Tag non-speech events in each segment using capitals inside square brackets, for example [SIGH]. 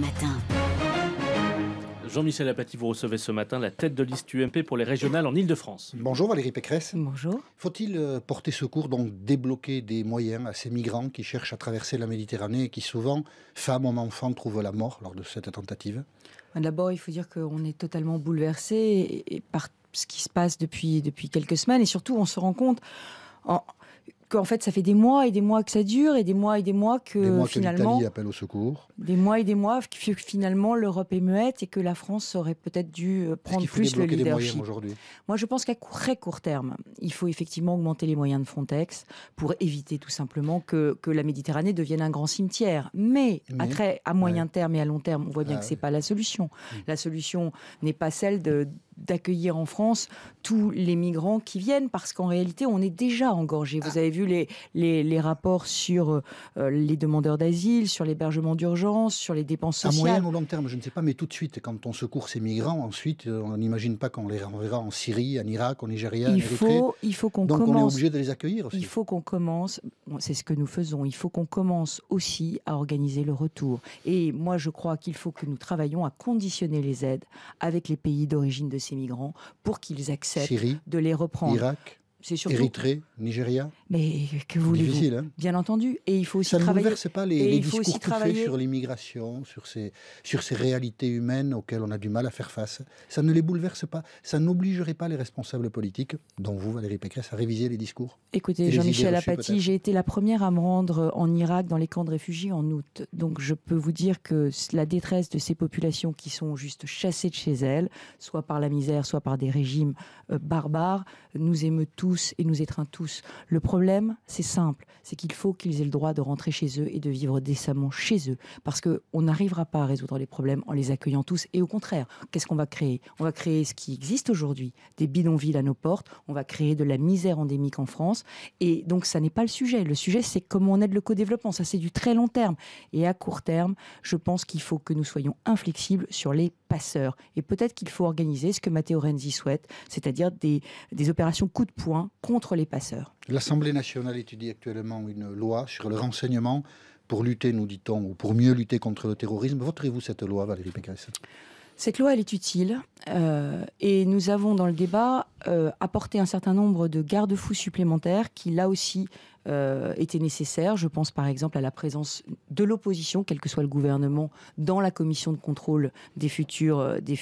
Matin. Jean-Michel Apathy, vous recevez ce matin la tête de liste UMP pour les régionales en Ile-de-France. Bonjour Valérie Pécresse. Bonjour. Faut-il euh, porter secours, donc débloquer des moyens à ces migrants qui cherchent à traverser la Méditerranée et qui souvent, femmes ou enfants, trouvent la mort lors de cette tentative bah, D'abord, il faut dire qu'on est totalement bouleversé par ce qui se passe depuis, depuis quelques semaines et surtout, on se rend compte en, qu'en fait, ça fait des mois et des mois que ça dure, et des mois et des mois que finalement. appelle au secours. Des mois et des mois que finalement l'Europe est muette et que la France aurait peut-être dû euh, prendre plus le leadership. aujourd'hui. Moi, je pense qu'à très court terme, il faut effectivement augmenter les moyens de Frontex pour éviter tout simplement que, la Méditerranée devienne un grand cimetière. Mais, après, à, moyen terme et à long terme, on voit bien ah que ce n'est pas la solution. Mm. La solution n'est pas celle de d'accueillir en France tous les migrants qui viennent, parce qu'en réalité, on est déjà engorgé. Vous ah. avez vu les, les, rapports sur euh, les demandeurs d'asile, sur l'hébergement d'urgence, sur les dépenses sociales. À moyen ou long terme, je ne sais pas, mais tout de suite, quand on secourt ces migrants, ensuite, euh, on n'imagine pas qu'on les renverra en Syrie, en Irak, en Nigeria, il faut, Il faut qu'on Donc on est obligé de les accueillir aussi. Il faut qu'on commence, c'est ce que nous faisons, il faut qu'on commence aussi à organiser le retour. Et moi, je crois qu'il faut que nous travaillions à conditionner les aides avec les pays d'origine de ces migrants pour qu'ils acceptent de les reprendre. Irak c'est surtout... Érythrée, Nigeria. Mais que voulez-vous Difficile, hein. Bien entendu. Et il faut aussi Ça ne bouleverse pas les, discours aussi travailler... sur l'immigration, sur ces, sur ces réalités humaines auxquelles on a du mal à faire face. Ça ne les bouleverse pas. Ça n'obligerait pas les responsables politiques, dont vous, Valérie Pécresse, à réviser les discours. Écoutez, Jean-Michel Apathy, j'ai été la première à me rendre en Irak dans les camps de réfugiés en août. Donc je peux vous dire que la détresse de ces populations qui sont juste chassées de chez elles, soit par la misère, soit par des régimes euh, barbares, nous émeut tous et nous étreint tous. Le problème, c'est simple, c'est qu'il faut qu'ils aient le droit de rentrer chez eux et de vivre décemment chez eux, parce qu'on n'arrivera pas à résoudre les problèmes en les accueillant tous. Et au contraire, qu'est-ce qu'on va créer On va créer ce qui existe aujourd'hui, des bidonvilles à nos portes, on va créer de la misère endémique en France. Et donc, ça n'est pas le sujet. Le sujet, c'est comment on aide le co-développement. Ça, c'est du très long terme. Et à court terme, je pense qu'il faut que nous soyons inflexibles sur les passeurs. Et peut-être qu'il faut organiser ce que Matteo Renzi souhaite, c'est-à-dire des, opérations coup de poing contre les passeurs. L'Assemblée nationale étudie actuellement une loi sur le renseignement pour lutter, nous dit-on, ou pour mieux lutter contre le terrorisme. Voterez-vous cette loi, Valérie Pécresse cette loi, elle est utile euh, et nous avons dans le débat euh, apporté un certain nombre de garde-fous supplémentaires qui, là aussi, euh, étaient nécessaires. Je pense par exemple à la présence de l'opposition, quel que soit le gouvernement, dans la commission de contrôle des futures, des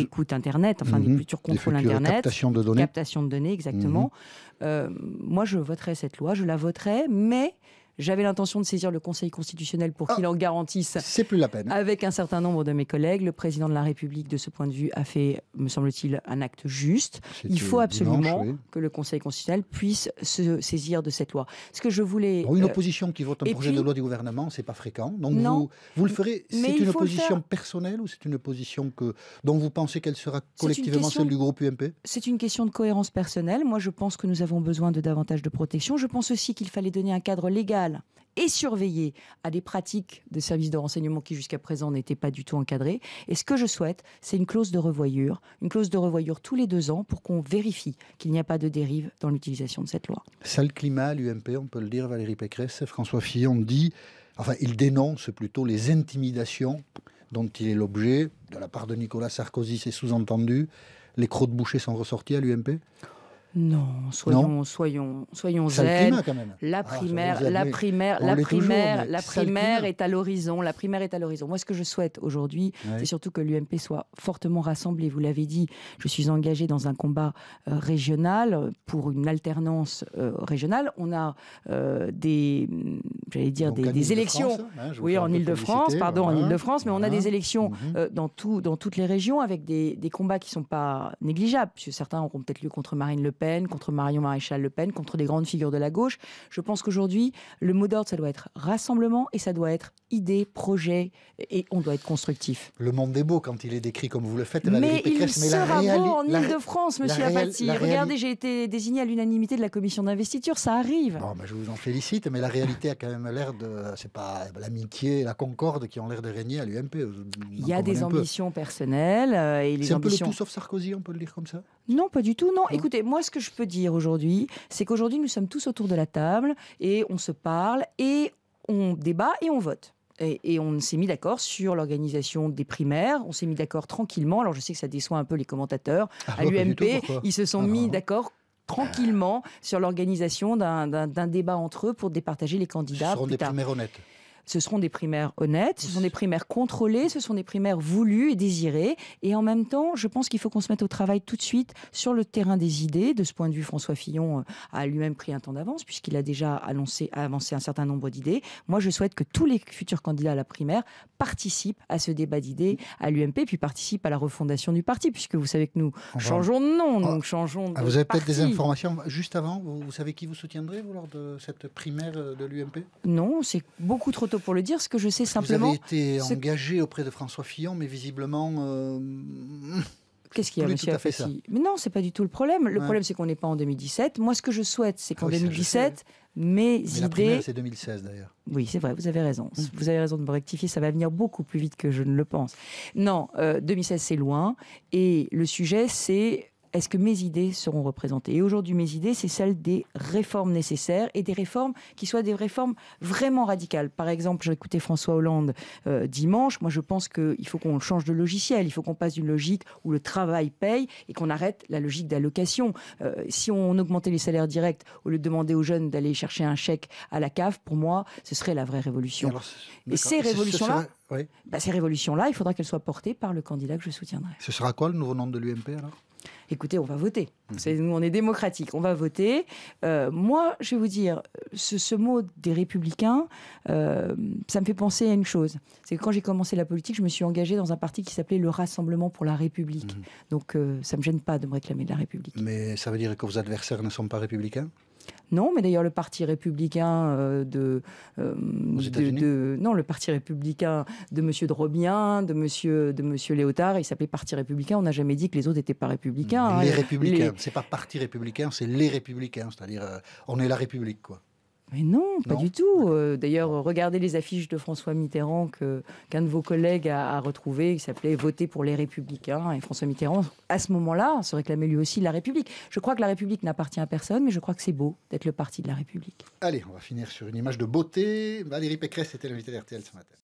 écoutes Internet, enfin des mhm. futurs contrôles Internet. Captation de données. Captation de données, exactement. Mhm. moi, je voterai cette loi, je la voterai, mais j'avais l'intention de saisir le Conseil constitutionnel pour ah. qu'il en garantisse. C'est plus la peine. Avec un certain nombre de mes collègues, le président de la République, de ce point de vue, a fait, me semble-t-il, un acte juste. Il faut absolument que le Conseil constitutionnel puisse se saisir de cette loi. Ce que je voulais. une euh, opposition qui vote un projet de loi du gouvernement, c'est pas fréquent. Donc vous, vous le ferez. C'est une opposition personnelle ou c'est une opposition que dont vous pensez qu'elle sera collectivement celle du groupe UMP C'est une question de cohérence personnelle. Moi, je pense que nous avons besoin de davantage de protection. Je pense aussi qu'il fallait donner un cadre légal et surveiller à des pratiques de services de renseignement qui jusqu'à présent n'étaient pas du tout encadrées. Et ce que je souhaite, c'est une clause de revoyure, une clause de revoyure tous les deux ans pour qu'on vérifie qu'il n'y a pas de dérive dans l'utilisation de cette loi. Ça, le climat, l'UMP, on peut le dire, Valérie Pécresse, François Fillon dit, enfin, il dénonce plutôt les intimidations dont il est l'objet, de la part de Nicolas Sarkozy, c'est sous-entendu. Les crocs de boucher sont ressortis à l'UMP non, soyons, soyons, soyons zen. La ah, primaire, la primaire, la primaire, la primaire est à l'horizon. La primaire est à l'horizon. Moi, ce que je souhaite aujourd'hui, c'est surtout que l'UMP soit fortement rassemblée. Vous l'avez dit, je suis engagée dans un combat euh, régional pour une alternance euh, régionale. On a euh, des, j'allais dire des, élections. Hein, oui, en Île-de-France, pardon, en Île-de-France, mais on a des élections mhm. dans tout, dans toutes les régions, avec des, combats qui sont pas négligeables, puisque certains auront peut-être lieu contre Marine Le Pen Pen, contre Marion Maréchal Le Pen, contre des grandes figures de la gauche. Je pense qu'aujourd'hui, le mot d'ordre, ça doit être rassemblement et ça doit être idée, projet, et on doit être constructif. Le monde est beau quand il est décrit comme vous le faites. Mais il mais sera beau en Ile-de-France, monsieur Apathy. Regardez, j'ai été désigné à l'unanimité de la commission d'investiture, ça arrive. Bon, je vous en félicite, mais la réalité a quand même l'air de... C'est pas l'amitié, la concorde qui ont l'air de régner à l'UMP. Il y a des ambitions personnelles. Euh, et les C'est un peu le tout sauf Sarkozy, on peut le dire comme ça Non, pas du tout, non. non. Écoutez, moi, ce que je peux dire aujourd'hui, c'est qu'aujourd'hui, nous sommes tous autour de la table et on se parle et on débat et on vote. Et, on s'est mis d'accord sur l'organisation des primaires. On s'est mis d'accord tranquillement. Alors je sais que ça déçoit un peu les commentateurs. Ah à l'UMP, ils se sont ah, mis d'accord tranquillement sur l'organisation d'un débat entre eux pour départager les candidats. Ce seront des primaires honnêtes. Ce seront des primaires honnêtes, ce sont des primaires contrôlées, ce sont des primaires voulues et désirées. Et en même temps, je pense qu'il faut qu'on se mette au travail tout de suite sur le terrain des idées. De ce point de vue, François Fillon euh, a lui-même pris un temps d'avance puisqu'il a déjà annoncé, avancé un certain nombre d'idées. Moi, je souhaite que tous les futurs candidats à la primaire participent à ce débat d'idées à l'UMP, puis participent à la refondation du parti, puisque vous savez que nous changeons de nom, ah, donc changeons de ah, Vous avez peut-être des informations juste avant. Vous, savez qui vous soutiendrez vous lors de cette primaire euh, de l'UMP Non, c'est beaucoup trop pour le dire. Ce que je sais simplement. Vous avez été engagé auprès de François Fillon, mais visiblement. Euh, [LAUGHS] Qu'est-ce qu'il y a, monsieur ça Mais non, c'est pas du tout le problème. Le problème, c'est qu'on n'est pas en 2017. Moi, ce que je souhaite, c'est qu'en 2017, ah mes mais idées. c'est 2016 d'ailleurs. Oui, c'est vrai, vous avez raison. Mm. Vous avez raison de me rectifier, ça va venir beaucoup plus vite que je ne le pense. Non, 2016, euh, c'est loin. Et le sujet, c'est est-ce que mes idées seront représentées Et aujourd'hui, mes idées, c'est celles des réformes nécessaires et des réformes qui soient des réformes vraiment radicales. Par exemple, j'ai écouté François Hollande euh, dimanche. Moi, je pense qu'il faut qu'on change de logiciel. Il faut qu'on passe d'une logique où le travail paye et qu'on arrête la logique d'allocation. Euh, si on augmentait les salaires directs au lieu de demander aux jeunes d'aller chercher un chèque à la cave, pour moi, ce serait la vraie révolution. et ces révolutions-là. Bah, ces révolutions-là, il faudra qu'elles soient portées par le candidat que je soutiendrai. Ce sera quoi le nouveau nom de l'UMP alors écoutez, on va voter. Mhm. Nous, on est démocratique, on va voter. Euh, moi, je vais vous dire, ce, mot des républicains, euh, ça me fait penser à une chose. C'est que quand j'ai commencé la politique, je me suis engagée dans un parti qui s'appelait le Rassemblement pour la République. Mhm. Donc, euh, ça ne me gêne pas de me réclamer de la République. Mais ça veut dire que vos adversaires ne sont pas républicains non, mais d'ailleurs le Parti républicain euh, euh, de, non le Parti républicain de Monsieur Drobien, de Monsieur de Monsieur Léotard, il s'appelait Parti républicain. On n'a jamais dit que les autres n'étaient pas républicains. Hein. Les républicains, c'est pas Parti républicain, c'est les républicains, c'est-à-dire euh, on est la République quoi. Mais non, pas du tout. Euh, d'ailleurs, regardez les affiches de François Mitterrand qu'un de vos collègues a, retrouvées. retrouvé, qui s'appelait Voter pour les Républicains. Et François Mitterrand, à ce moment-là, se réclamait lui aussi de la République. Je crois que la République n'appartient à personne, mais je crois que c'est beau d'être le parti de la République. Allez, on va finir sur une image de beauté. Valérie Pécresse était l'invitée d'RTL ce matin.